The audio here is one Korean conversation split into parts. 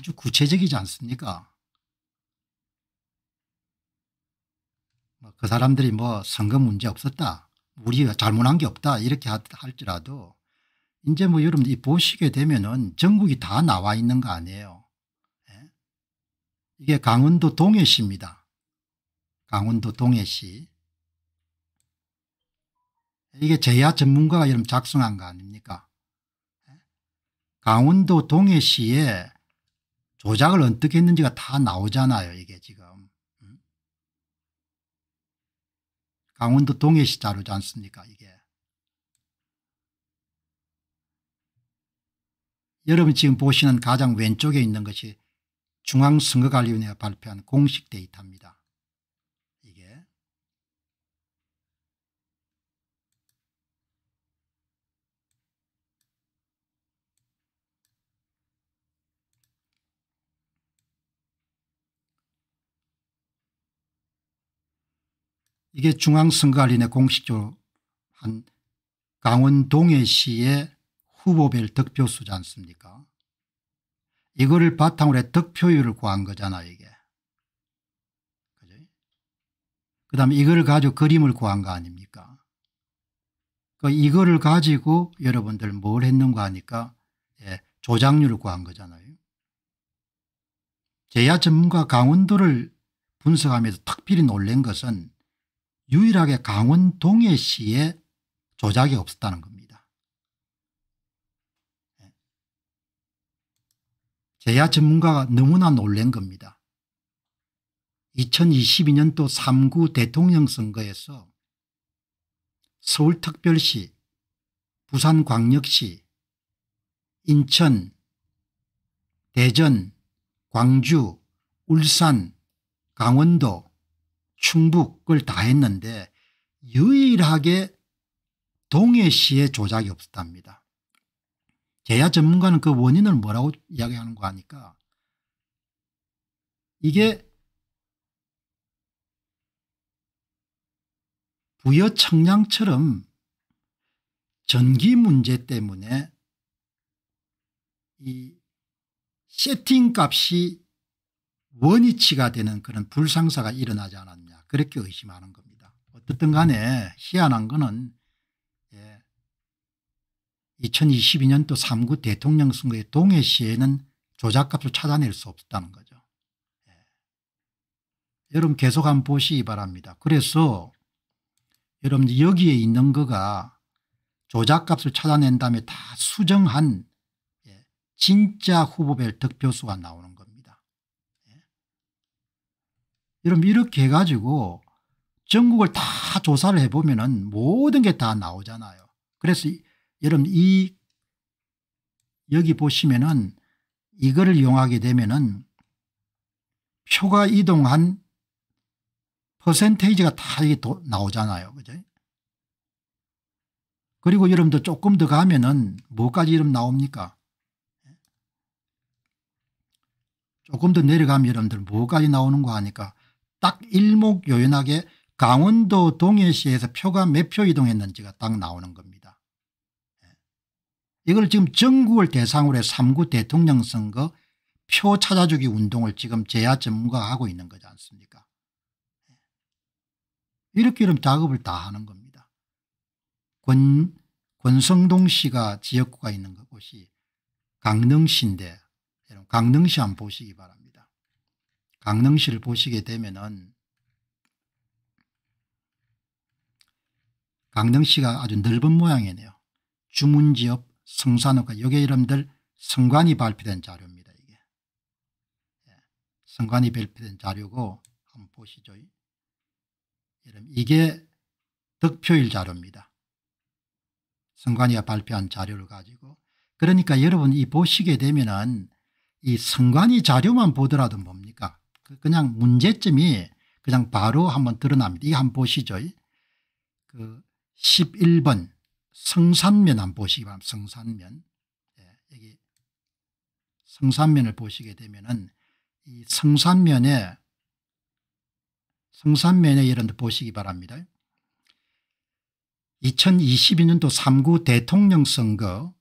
아주 구체적이지 않습니까? 뭐 그 사람들이 뭐 선거 문제 없었다. 우리가 잘못한 게 없다. 이렇게 할지라도 이제 뭐 여러분 이 보시게 되면은 전국이 다 나와 있는 거 아니에요. 예? 이게 강원도 동해시입니다. 강원도 동해시. 이게 제야 전문가가 여러분 작성한 거 아닙니까? 예? 강원도 동해시에 조작을 어떻게 했는지가 다 나오잖아요. 이게 지금. 음? 강원도 동해시 자료지 않습니까 이게. 여러분 지금 보시는 가장 왼쪽에 있는 것이 중앙선거관리위원회가 발표한 공식 데이터입니다. 이게 중앙선거관리의 공식적으로 한 강원 동해시의 후보별 득표수지 않습니까 이거를 바탕으로 해 득표율을 구한 거잖아 이게. 그 다음에 이거를 가지고 그림을 구한 거 아닙니까 그 이거를 가지고 여러분들 뭘 했는가 하니까 예, 조작률을 구한 거잖아요. 제야 전문가 강원도를 분석하면서 특별히 놀란 것은 유일하게 강원 동해시에 조작이 없었다는 겁니다. 제야 전문가가 너무나 놀란 겁니다. 2022년도 3구 대통령 선거에서 서울특별시, 부산광역시, 인천, 대전, 광주, 울산, 강원도 충북을 다 했는데 유일하게 동해시에 조작이 없었답니다. 제야 전문가는 그 원인을 뭐라고 이야기하는 거 아니까 이게 부여 청량처럼 전기 문제 때문에 이 세팅값이 원위치가 되는 그런 불상사가 일어나지 않았냐. 그렇게 의심하는 겁니다. 어쨌든 간에 희한한 거는 예, 2022년도 3구 대통령 선거의 동해시에는 조작값을 찾아낼 수 없다는 거죠. 예. 여러분 계속 한번 보시기 바랍니다. 그래서 여러분 여기에 있는 거가 조작값을 찾아낸 다음에 다 수정한 예, 진짜 후보 별 득표수가 나오는 거예요. 여러분 이렇게 해가지고 전국을 다 조사를 해보면 은 모든 게 다 나오잖아요. 그래서 이, 여러분 이 여기 보시면은 이거를 이용하게 되면은 표가 이동한 퍼센테이지가 다 이게 도, 나오잖아요. 그죠? 그리고 여러분들 조금 더 가면은 뭐까지 이름 나옵니까? 조금 더 내려가면 여러분들 뭐까지 나오는 거 하니까 딱 일목요연하게 강원도 동해시에서 표가 몇 표 이동했는지가 딱 나오는 겁니다. 예. 이걸 지금 전국을 대상으로 해 3구 대통령 선거 표 찾아주기 운동을 지금 제야 전문가가 하고 있는 거지 않습니까 예. 이렇게 이런 작업을 다 하는 겁니다. 권, 권성동 씨가 지역구가 있는 곳이 강릉시인데 강릉시 한번 보시기 바랍니다. 강릉시를 보시게 되면은 강릉시가 아주 넓은 모양이네요. 주문지역 성산호가 여기 이름들 성관이 발표된 자료입니다. 이게 예, 성관이 발표된 자료고 한번 보시죠. 이게 득표일 자료입니다. 성관이가 발표한 자료를 가지고 그러니까 여러분 이 보시게 되면은 이 성관이 자료만 보더라도 뭡니까 그냥 문제점이 그냥 바로 한번 드러납니다. 이거 한번 보시죠. 그 11번 성산면 한번 보시기 바랍니다. 성산면. 예, 여기 성산면을 보시게 되면은 이 성산면에 성산면에 이런 데 보시기 바랍니다. 2022년도 3구 대통령 선거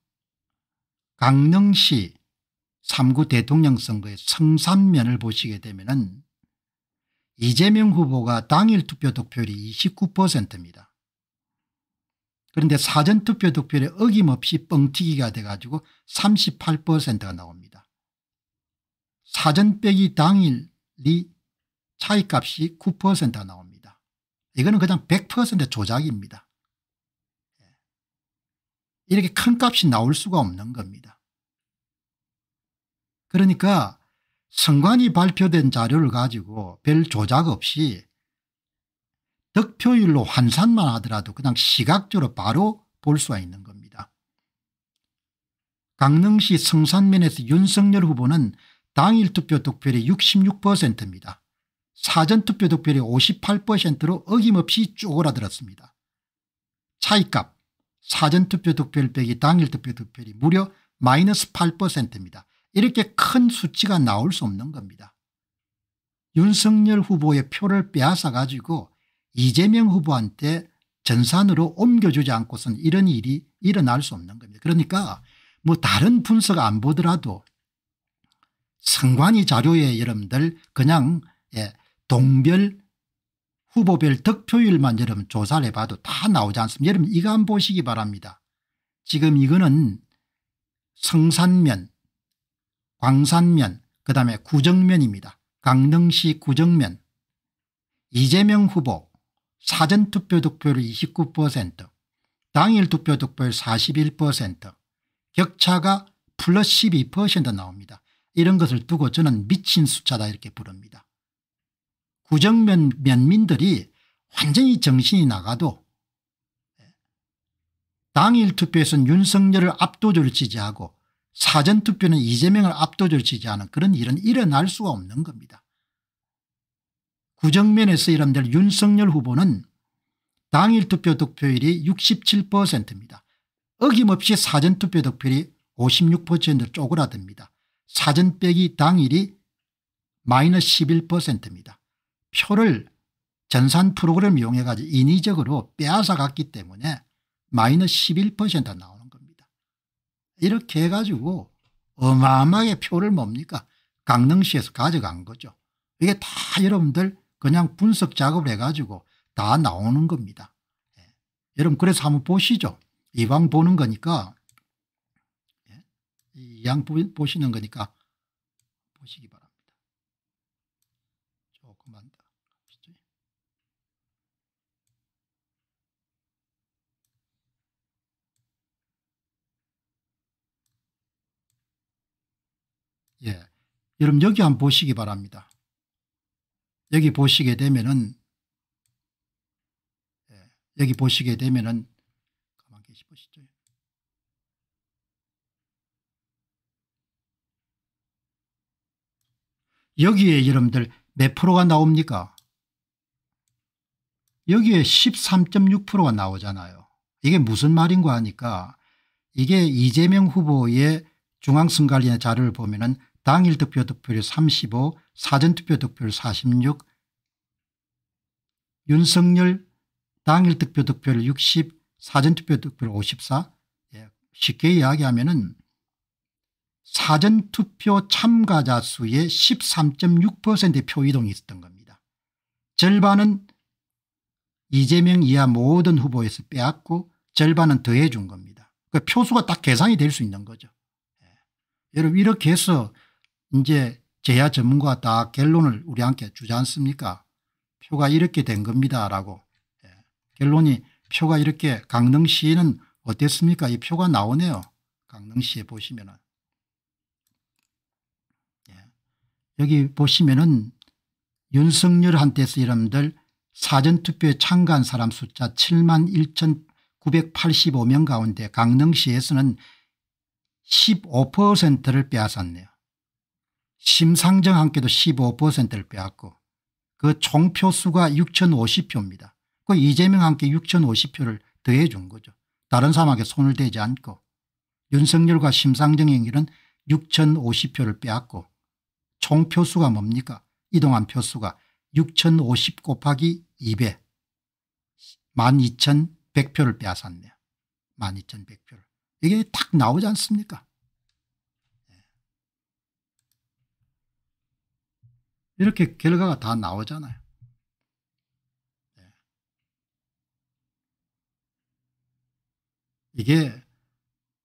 강릉시 3구 대통령 선거의 성산면을 보시게 되면 이재명 후보가 당일 투표 득표율이 29%입니다. 그런데 사전투표 득표율이 어김없이 뻥튀기가 돼가지고 38%가 나옵니다. 사전 빼기 당일이 차이값이 9%가 나옵니다. 이거는 그냥 100% 조작입니다. 예. 이렇게 큰 값이 나올 수가 없는 겁니다. 그러니까 선관위 발표된 자료를 가지고 별 조작 없이 득표율로 환산만 하더라도 그냥 시각적으로 바로 볼 수가 있는 겁니다. 강릉시 성산면에서 윤석열 후보는 당일 투표 득표율이 66%입니다. 사전투표 득표율이 58%로 어김없이 쪼그라들었습니다. 차이값 사전투표 득표율 빼기 당일 투표 득표율이 무려 마이너스 8%입니다. 이렇게 큰 수치가 나올 수 없는 겁니다. 윤석열 후보의 표를 빼앗아 가지고 이재명 후보한테 전산으로 옮겨주지 않고선 이런 일이 일어날 수 없는 겁니다. 그러니까 뭐 다른 분석 안 보더라도 상관이 자료에 여러분들 그냥 예, 동별 후보별 득표율만 여러분 조사를 해봐도 다 나오지 않습니다. 여러분 이거 안 보시기 바랍니다. 지금 이거는 성산면 광산면 그 다음에 구정면입니다. 강릉시 구정면 이재명 후보 사전투표 득표율 29% 당일 투표 득표율 41% 격차가 플러스 12% 나옵니다. 이런 것을 두고 저는 미친 숫자다 이렇게 부릅니다. 구정면 면민들이 완전히 정신이 나가도 당일 투표에서는 윤석열을 압도적으로 지지하고 사전투표는 이재명을 압도적으지 않은 그런 일은 일어날 수가 없는 겁니다. 구정면에서 이런들 윤석열 후보는 당일 투표 득표율이 67%입니다. 어김없이 사전투표 득표율이 56% 쪼그라듭니다. 사전 빼기 당일이 마이너스 11%입니다. 표를 전산 프로그램 이용해 가지고 인위적으로 빼앗아 갔기 때문에 마이너스 11%가 나옵니다. 이렇게 해가지고 어마어마하게 표를 뭡니까 강릉시에서 가져간 거죠. 이게 다 여러분들 그냥 분석 작업을 해가지고 다 나오는 겁니다. 예. 여러분 그래서 한번 보시죠. 이왕 보는 거니까 예. 이양 보시는 거니까 보시기 바랍니다. 예. 여러분 여기 한번 보시기 바랍니다. 여기 보시게 되면은 예. 여기 보시게 되면은 가만 계시 보시죠. 여기에 여러분들 몇 프로가 나옵니까? 여기에 13.6%가 나오잖아요. 이게 무슨 말인가 하니까 이게 이재명 후보의 중앙선관위의 자료를 보면 은 당일 득표 득표율 35 사전투표 득표율 46 윤석열 당일 득표 득표율 60 사전투표 득표율 54 예, 쉽게 이야기하면 은 사전투표 참가자 수의 13.6%의 표이동이 있었던 겁니다. 절반은 이재명 이하 모든 후보에서 빼앗고 절반은 더해준 겁니다. 그 표수가 딱 계산이 될 수 있는 거죠. 예. 여러분 이렇게 해서 이제 제야 전문가 가다 결론을 우리한테 주지 않습니까 표가 이렇게 된 겁니다 라고 예. 결론이 표가 이렇게 강릉시에는 어땠습니까 이 표가 나오네요 강릉시에 보시면은 예. 여기 보시면은 윤석열한테서 여러분들 사전투표에 참가한 사람 숫자 7만 1985명 가운데 강릉시에서는 15%를 빼앗았네요. 심상정 함께도 15%를 빼앗고 그 총표수가 6,050표입니다. 그 이재명 함께 6,050표를 더해 준 거죠. 다른 사람에게 손을 대지 않고 윤석열과 심상정 행일은 6,050표를 빼앗고 총표수가 뭡니까 이동한 표수가 6,050 곱하기 2배 12,100표를 빼앗았네요. 12,100표를. 이게 딱 나오지 않습니까 이렇게 결과가 다 나오잖아요. 예. 이게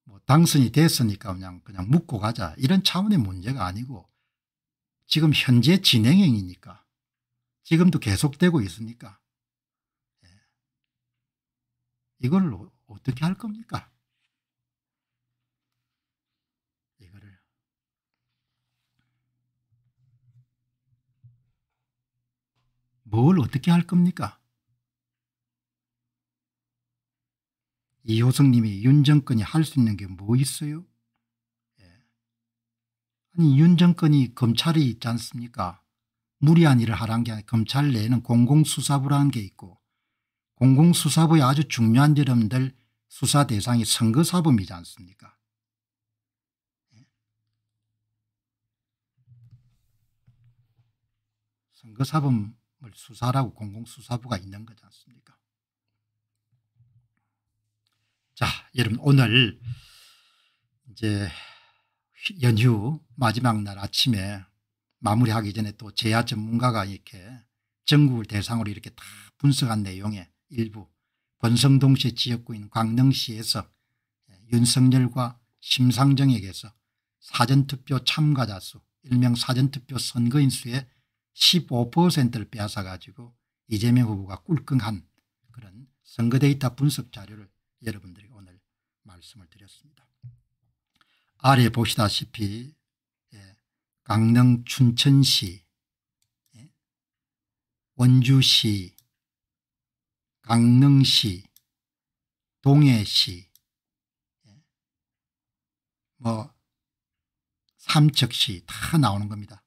뭐 당선이 됐으니까 그냥 그냥 묻고 가자 이런 차원의 문제가 아니고 지금 현재 진행형이니까 지금도 계속되고 있으니까 예. 이걸 어떻게 할 겁니까? 뭘 어떻게 할 겁니까? 이호성님이 윤정권이 할 수 있는 게 뭐 있어요? 예. 아니 윤정권이 검찰이 있지 않습니까? 무리한 일을 하란 게 아니라 검찰 내에는 공공수사부라는 게 있고 공공수사부의 아주 중요한 여러분들 수사 대상이 선거사범이지 않습니까? 예. 선거사범 수사라고 공공수사부가 있는 거지 않습니까 자 여러분 오늘 이제 연휴 마지막 날 아침에 마무리하기 전에 또 제야 전문가가 이렇게 전국을 대상으로 이렇게 다 분석한 내용의 일부 권성동시 지역구인 광릉시에서 윤석열과 심상정에게서 사전투표 참가자 수 일명 사전투표 선거인 수의 15%를 빼앗아가지고 이재명 후보가 꿀꺽한 그런 선거 데이터 분석 자료를 여러분들이 오늘 말씀을 드렸습니다. 아래 보시다시피 예, 강릉 춘천시 예, 원주시 강릉시 동해시 예, 뭐 삼척시 다 나오는 겁니다.